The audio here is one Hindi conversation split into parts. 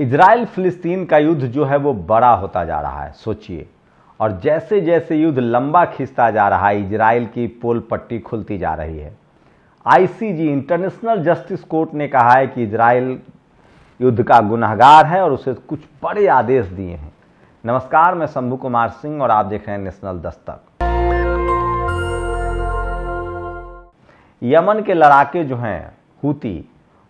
इसराइल फिलिस्तीन का युद्ध जो है वो बड़ा होता जा रहा है सोचिए और जैसे जैसे युद्ध लंबा खींचता जा रहा है इसराइल की पोल पट्टी खुलती जा रही है आईसीजी इंटरनेशनल जस्टिस कोर्ट ने कहा है कि इसराइल युद्ध का गुनहगार है और उसे कुछ बड़े आदेश दिए हैं नमस्कार मैं शंभु कुमार सिंह और आप देख रहे हैं नेशनल दस्तक यमन के लड़ाके जो हैं हुती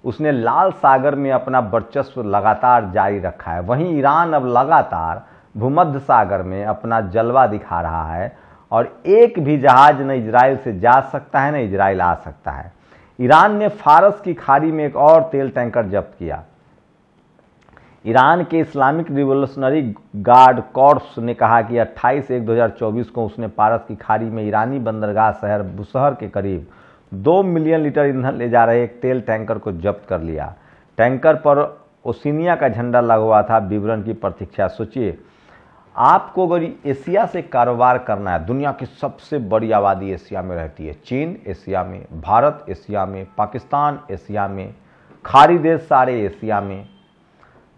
उसने लाल सागर में अपना वर्चस्व लगातार जारी रखा है वहीं ईरान अब लगातार भूमध्य सागर में अपना जलवा दिखा रहा है और एक भी जहाज न इजराइल से जा सकता है न इजराइल आ सकता है ईरान ने फारस की खाड़ी में एक और तेल टैंकर जब्त किया ईरान के इस्लामिक रिवोल्यूशनरी गार्ड कॉर्प्स ने कहा कि 28 एक 2024 को उसने फारस की खाड़ी में ईरानी बंदरगाह शहर बुशहर के करीब दो मिलियन लीटर ईंधन ले जा रहे एक तेल टैंकर को जब्त कर लिया टैंकर पर ओसिनिया का झंडा लगा हुआ था विवरण की प्रतीक्षा सोचिए आपको अगर एशिया से कारोबार करना है दुनिया की सबसे बड़ी आबादी एशिया में रहती है चीन एशिया में भारत एशिया में पाकिस्तान एशिया में खाड़ी देश सारे एशिया में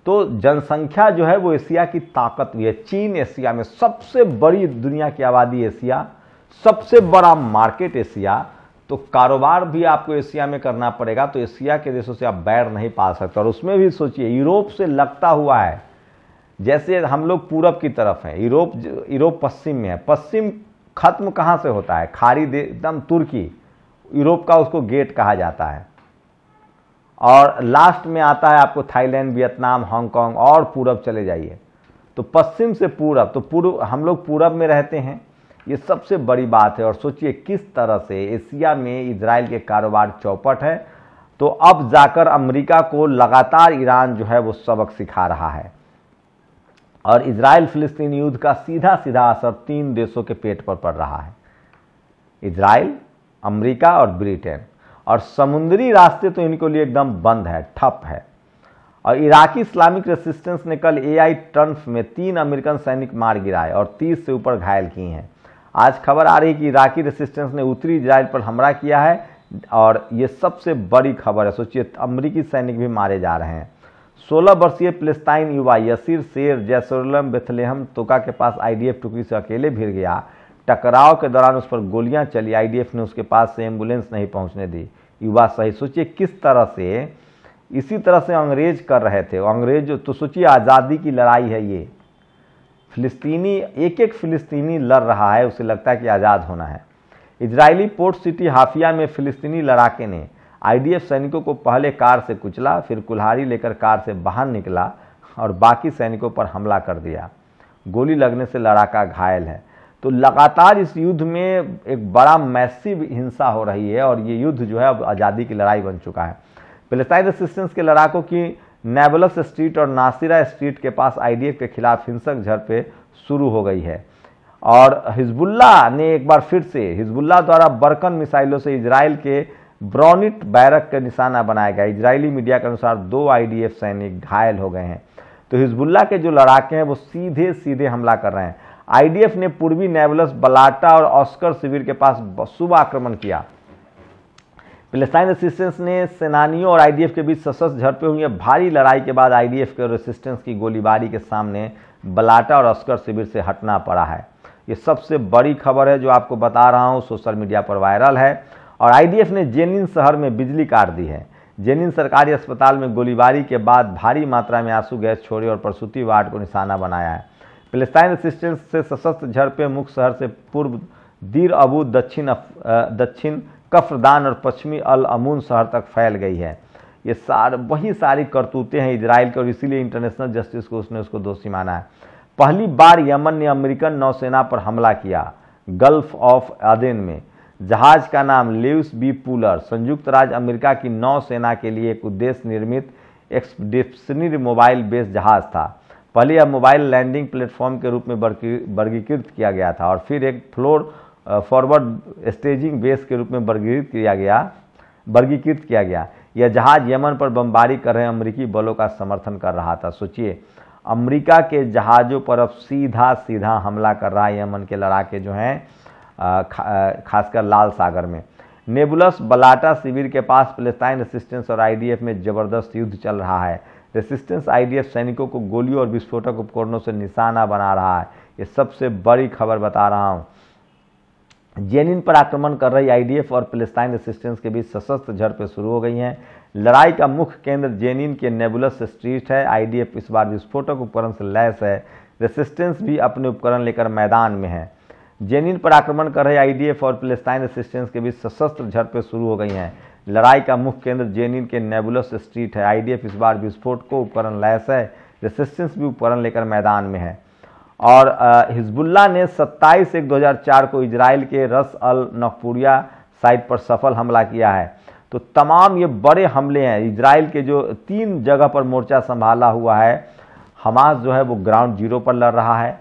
तो जनसंख्या जो है वो एशिया की ताकत भी है चीन एशिया में सबसे बड़ी दुनिया की आबादी एशिया सबसे बड़ा मार्केट एशिया तो कारोबार भी आपको एशिया में करना पड़ेगा तो एशिया के देशों से आप बैर नहीं पा सकते और उसमें भी सोचिए यूरोप से लगता हुआ है जैसे हम लोग पूरब की तरफ हैं यूरोप यूरोप पश्चिम में है पश्चिम खत्म कहाँ से होता है खारी एकदम तुर्की यूरोप का उसको गेट कहा जाता है और लास्ट में आता है आपको थाईलैंड वियतनाम हांगकांग और पूरब चले जाइए तो पश्चिम से पूरब तो पूर्व हम लोग पूरब में रहते हैं ये सबसे बड़ी बात है और सोचिए किस तरह से एशिया में इसराइल के कारोबार चौपट है तो अब जाकर अमेरिका को लगातार ईरान जो है वो सबक सिखा रहा है और इसराइल फिलिस्तीन युद्ध का सीधा सीधा असर तीन देशों के पेट पर पड़ रहा है इसराइल अमेरिका और ब्रिटेन और समुद्री रास्ते तो इनके लिए एकदम बंद है ठप है और इराकी इस्लामिक रेसिस्टेंस ने कल एआई ट्रंफ में तीन अमेरिकन सैनिक मार गिराए और तीस से ऊपर घायल किए हैं आज खबर आ रही है कि इराकी रेसिस्टेंस ने उत्तरी इसराइल पर हमला किया है और ये सबसे बड़ी खबर है सोचिए अमरीकी सैनिक भी मारे जा रहे हैं 16 वर्षीय प्लेस्ताइन युवा यसीर शेर जैसोलम बेथलेहम तोका के पास आईडीएफ टुकड़ी से अकेले भिर गया टकराव के दौरान उस पर गोलियां चली आईडीएफ ने उसके पास से एम्बुलेंस नहीं पहुंचने दी युवा सही सोचिए किस तरह से इसी तरह से अंग्रेज कर रहे थे अंग्रेज तो सोचिए आज़ादी की लड़ाई है ये फिलिस्तीनी एक एक फिलिस्तीनी लड़ रहा है उसे लगता है कि आज़ाद होना है इजरायली पोर्ट सिटी हाफिया में फिलिस्तीनी लड़ाके ने आईडीएफ सैनिकों को पहले कार से कुचला फिर कुल्हारी लेकर कार से बाहर निकला और बाकी सैनिकों पर हमला कर दिया गोली लगने से लड़ाका घायल है तो लगातार इस युद्ध में एक बड़ा मैसिव हिंसा हो रही है और ये युद्ध जो है अब आज़ादी की लड़ाई बन चुका है पेलेस्टाइन रेसिस्टेंस के लड़ाकों की नेबलस स्ट्रीट और नासिरा स्ट्रीट के पास आईडीएफ के खिलाफ हिंसक झड़पें शुरू हो गई है और हिजबुल्ला ने एक बार फिर से हिजबुल्ला द्वारा बरकन मिसाइलों से इसराइल के ब्रॉनिट बैरक का निशाना बनाया गया इजरायली मीडिया के अनुसार दो आईडीएफ सैनिक घायल हो गए हैं तो हिजबुल्ला के जो लड़ाके हैं वो सीधे सीधे हमला कर रहे हैं आईडीएफ ने पूर्वी नेबलस बलाटा और ऑस्कर शिविर के पास शुभ आक्रमण किया फिलिस्ताइन रेसिस्टेंस ने सेनानियों और आईडीएफ के बीच सशस्त्र झड़पें हुई भारी लड़ाई के बाद आईडीएफ के रेसिस्टेंस की गोलीबारी के सामने बलाटा और अस्कर शिविर से हटना पड़ा है ये सबसे बड़ी खबर है जो आपको बता रहा हूँ सोशल मीडिया पर वायरल है और आईडीएफ ने जेनिन शहर में बिजली काट दी है जेनिन सरकारी अस्पताल में गोलीबारी के बाद भारी मात्रा में आंसू गैस छोड़े और प्रसूति वार्ड को निशाना बनाया है फिलिस्ताइन रेसिस्टेंस से सशस्त्र झड़पें मुख्य शहर से पूर्व दीर अबू दक्षिण दक्षिण कफ्रदान और पश्चिमी अल अमून शहर तक फैल गई है ये सार वही सारी करतूतें हैं इसराइल के और इसीलिए इंटरनेशनल जस्टिस को उसने उसको दोषी माना है पहली बार यमन ने अमेरिकन नौसेना पर हमला किया गल्फ ऑफ आदेन में जहाज का नाम लेस बी पुलर संयुक्त राज्य अमेरिका की नौसेना के लिए एक उद्देश्य निर्मित एक्सडिप्शनरी मोबाइल बेस जहाज था पहले यह मोबाइल लैंडिंग प्लेटफॉर्म के रूप में वर्गीकृत किया गया था और फिर एक फ्लोर फॉरवर्ड स्टेजिंग बेस के रूप में वर्गीकृत किया गया वर्गीकृत किया गया यह जहाज यमन पर बमबारी कर रहे अमरीकी बलों का समर्थन कर रहा था सोचिए अमेरिका के जहाज़ों पर अब सीधा सीधा हमला कर रहा है यमन के लड़ाके जो हैं खासकर लाल सागर में नेबुलस बलाटा शिविर के पास फलस्ताइन रेसिस्टेंस और आईडीएफ में ज़बरदस्त युद्ध चल रहा है रेसिस्टेंस आईडीएफ सैनिकों को गोलियों और विस्फोटक उपकरणों से निशाना बना रहा है ये सबसे बड़ी खबर बता रहा हूँ जेनिन पर आक्रमण कर रही आईडीएफ और फिलिस्तीन रेसिस्टेंस के बीच सशस्त्र झड़पें शुरू हो गई हैं लड़ाई का मुख्य केंद्र जेनिन के नेबुलस स्ट्रीट है आईडीएफ इस बार विस्फोटक उपकरण से लैस है रेसिस्टेंस भी अपने उपकरण लेकर मैदान में है जेनिन पर आक्रमण कर रहे आईडीएफ और फिलिस्तीन रेसिस्टेंस के बीच सशस्त्र झड़पें शुरू हो गई हैं लड़ाई का मुख्य केंद्र जेनिन के नेबुलस स्ट्रीट है आईडीएफ इस बार विस्फोट को उपकरण लैस है रेसिस्टेंस भी उपकरण लेकर मैदान में है और हिजबुल्ला ने 27 एक 2004 को इजराइल के रस अल नफपुरिया साइट पर सफल हमला किया है तो तमाम ये बड़े हमले हैं इसराइल के जो तीन जगह पर मोर्चा संभाला हुआ है हमास जो है वो ग्राउंड जीरो पर लड़ रहा है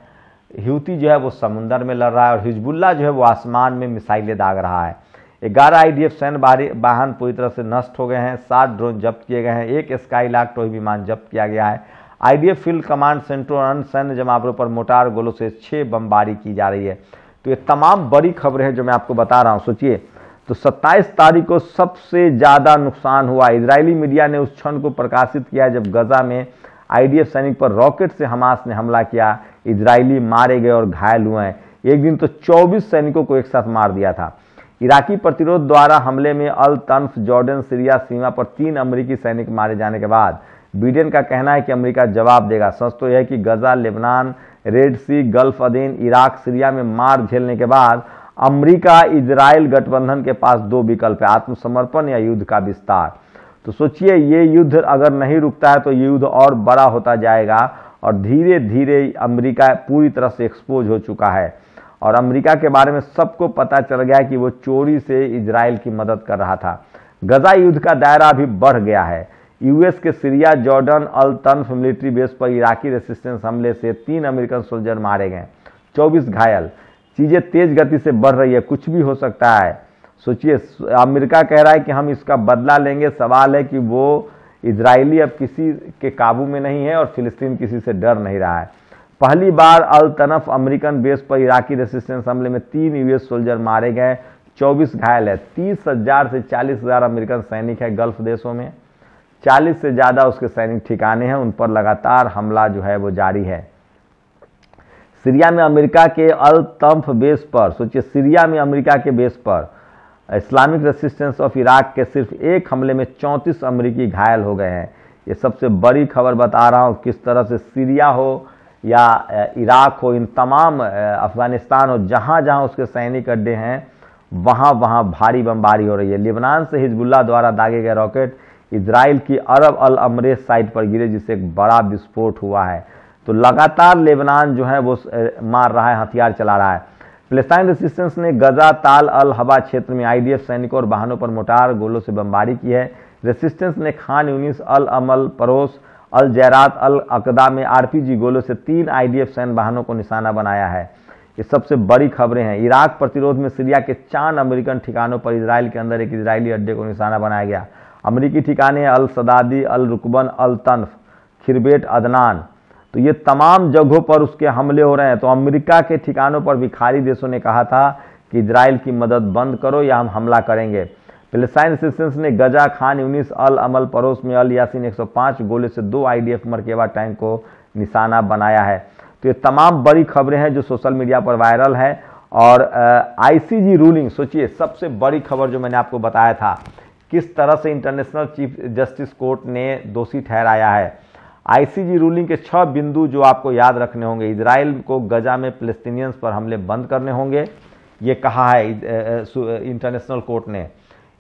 ह्यूती जो है वो समुंदर में लड़ रहा है और हिजबुल्ला जो है वो आसमान में मिसाइलें दाग रहा है ग्यारह आई डी एफ सैन्य वाहन पूरी तरह से नष्ट हो गए हैं सात ड्रोन जब्त किए गए हैं एक स्काई लाख टोई विमान जब्त किया गया है आईडीएफ फील्ड कमांड सेंटर और अन्य सैन्य जमावरों पर मोटार गोलों से छह बमबारी की जा रही है तो ये तमाम बड़ी खबरें हैं जो मैं आपको बता रहा हूँ सोचिए तो 27 तारीख को सबसे ज़्यादा नुकसान हुआ इजरायली मीडिया ने उस क्षण को प्रकाशित किया जब गजा में आईडीएफ सैनिक पर रॉकेट से हमास ने हमला किया इजरायली मारे गए और घायल हुए हैं एक दिन तो 24 सैनिकों को एक साथ मार दिया था इराकी प्रतिरोध द्वारा हमले में अल तनफ जॉर्डन सीरिया सीमा पर तीन अमरीकी सैनिक मारे जाने के बाद ब्रिटेन का कहना है कि अमेरिका जवाब देगा सच तो यह है कि Gaza Lebanon Red Sea Gulf Aden Iraq Syria में मार झेलने के बाद अमेरिका इजराइल गठबंधन के पास दो विकल्प है आत्मसमर्पण या युद्ध का विस्तार तो सोचिए ये युद्ध अगर नहीं रुकता है तो ये युद्ध और बड़ा होता जाएगा और धीरे धीरे अमेरिका पूरी तरह से एक्सपोज हो चुका है और अमेरिका के बारे में सबको पता चल गया कि वो चोरी से इसराइल की मदद कर रहा था गजा युद्ध का दायरा भी बढ़ गया है यूएस के Syria Jordan Al Tanf military base पर इराकी रेसिस्टेंस हमले से तीन अमेरिकन सोल्जर मारे गए 24 घायल चीज़ें तेज गति से बढ़ रही है कुछ भी हो सकता है सोचिए अमेरिका कह रहा है कि हम इसका बदला लेंगे सवाल है कि वो इसराइली अब किसी के काबू में नहीं है और फिलिस्तीन किसी से डर नहीं रहा है पहली बार अल तनफ अमेरिकन बेस पर इराकी रेसिस्टेंस हमले में तीन यूएस सोल्जर मारे गए 24 घायल है तीस हजार से चालीस हजार अमेरिकन सैनिक है गल्फ देशों में 40 से ज़्यादा उसके सैनिक ठिकाने हैं उन पर लगातार हमला जो है वो जारी है सीरिया में अमेरिका के अल तम्फ बेस पर सोचिए सीरिया में अमेरिका के बेस पर इस्लामिक रेसिस्टेंस ऑफ इराक के सिर्फ एक हमले में 34 अमेरिकी घायल हो गए हैं ये सबसे बड़ी खबर बता रहा हूँ किस तरह से सीरिया हो या इराक हो इन तमाम अफगानिस्तान हो जहाँ जहाँ उसके सैनिक अड्डे हैं वहाँ वहाँ भारी बमबारी हो रही है लेबनान से हिजबुल्ला द्वारा दागे गए रॉकेट इसराइल की अरब अल अमरेज साइट पर गिरे जिससे एक बड़ा विस्फोट हुआ है तो लगातार लेबनान जो है वो मार रहा है हथियार चला रहा है प्लेस्टाइन रेसिस्टेंस ने गजा ताल अल हवा क्षेत्र में आईडीएफ सैनिकों और वाहनों पर मोटार गोलों से बमबारी की है रेसिस्टेंस ने खान यूनिस अल अमल परोस अल जैरात अल अकदा में आरपीजी गोलों से तीन आईडीएफ सैन्य वाहनों को निशाना बनाया है ये सबसे बड़ी खबरें हैं इराक प्रतिरोध में सीरिया के चार अमेरिकन ठिकानों पर इसराइल के अंदर एक इसराइली अड्डे को निशाना बनाया गया अमरीकी ठिकाने अल सदादी अल रुकबन अल तनफ खिरबेट अदनान तो ये तमाम जगहों पर उसके हमले हो रहे हैं तो अमेरिका के ठिकानों पर भी खाली देशों ने कहा था कि इसराइल की मदद बंद करो या हम हमला करेंगे फिलिस्ताइन असिस्टेंस ने गजा खान यूनिस अल अमल परोस में अल यासिन 105 गोले से दो आईडीएफ मरकेवा टैंक को निशाना बनाया है तो ये तमाम बड़ी खबरें हैं जो सोशल मीडिया पर वायरल है और आईसीजी रूलिंग सोचिए सबसे बड़ी खबर जो मैंने आपको बताया था किस तरह से इंटरनेशनल चीफ जस्टिस कोर्ट ने दोषी ठहराया है आईसीजी रूलिंग के छह बिंदु जो आपको याद रखने होंगे इसराइल को गजा में फलस्तीनियंस पर हमले बंद करने होंगे ये कहा है इंटरनेशनल कोर्ट ने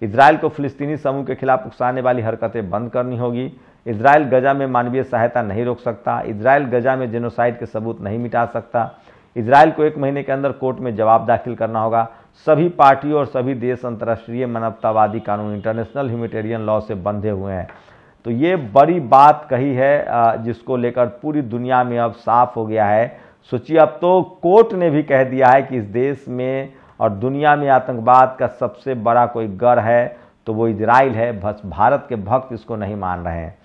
इसराइल को फिलिस्तीनी समूह के खिलाफ उकसाने वाली हरकतें बंद करनी होगी इसराइल गजा में मानवीय सहायता नहीं रोक सकता इसराइल गजा में जेनोसाइड के सबूत नहीं मिटा सकता इसराइल को एक महीने के अंदर कोर्ट में जवाब दाखिल करना होगा सभी पार्टी और सभी देश अंतर्राष्ट्रीय मानवतावादी कानून इंटरनेशनल ह्यूमिटेरियन लॉ से बंधे हुए हैं तो ये बड़ी बात कही है जिसको लेकर पूरी दुनिया में अब साफ हो गया है सोचिए अब तो कोर्ट ने भी कह दिया है कि इस देश में और दुनिया में आतंकवाद का सबसे बड़ा कोई गढ़ है तो वो इसराइल है बस भारत के भक्त इसको नहीं मान रहे हैं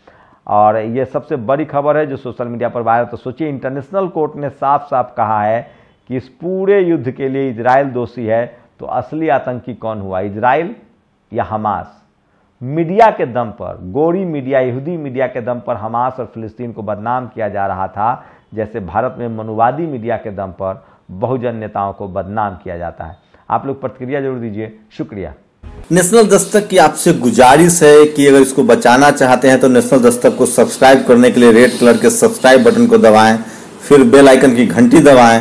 और ये सबसे बड़ी खबर है जो सोशल मीडिया पर वायरल तो सोचिए इंटरनेशनल कोर्ट ने साफ साफ कहा है कि इस पूरे युद्ध के लिए इसराइल दोषी है तो असली आतंकी कौन हुआ इसराइल या हमास मीडिया के दम पर गोरी मीडिया यहूदी मीडिया के दम पर हमास और फिलिस्तीन को बदनाम किया जा रहा था जैसे भारत में मनुवादी मीडिया के दम पर बहुजन नेताओं को बदनाम किया जाता है आप लोग प्रतिक्रिया जरूर दीजिए शुक्रिया नेशनल दस्तक की आपसे गुजारिश है कि अगर इसको बचाना चाहते हैं तो नेशनल दस्तक को सब्सक्राइब करने के लिए रेड कलर के सब्सक्राइब बटन को दबाएं फिर बेल आइकन की घंटी दबाएं